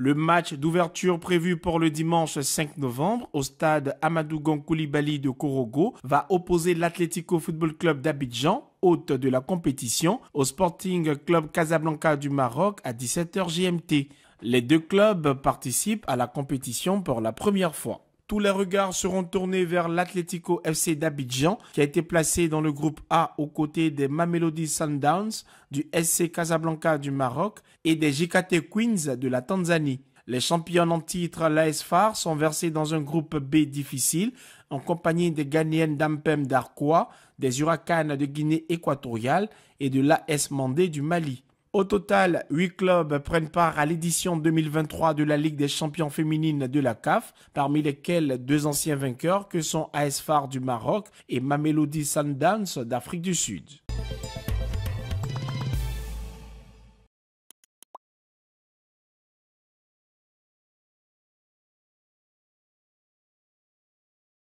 Le match d'ouverture prévu pour le dimanche 5 novembre au stade Amadou Koulibaly de Korogo va opposer l'Atlético Football Club d'Abidjan hôte de la compétition au Sporting Club Casablanca du Maroc à 17h GMT. Les deux clubs participent à la compétition pour la première fois. Tous les regards seront tournés vers l'Atlético FC d'Abidjan, qui a été placé dans le groupe A aux côtés des Mamelody Sundowns, du SC Casablanca du Maroc et des JKT Queens de la Tanzanie. Les champions en titre, l'AS FAR sont versés dans un groupe B difficile, en compagnie des Ghanéens d'Ampem d'Arquois, des Huracanes de Guinée équatoriale et de l'AS Mandé du Mali. Au total, huit clubs prennent part à l'édition 2023 de la Ligue des champions féminines de la CAF, parmi lesquels deux anciens vainqueurs que sont AS du Maroc et Mamelody Sundowns d'Afrique du Sud.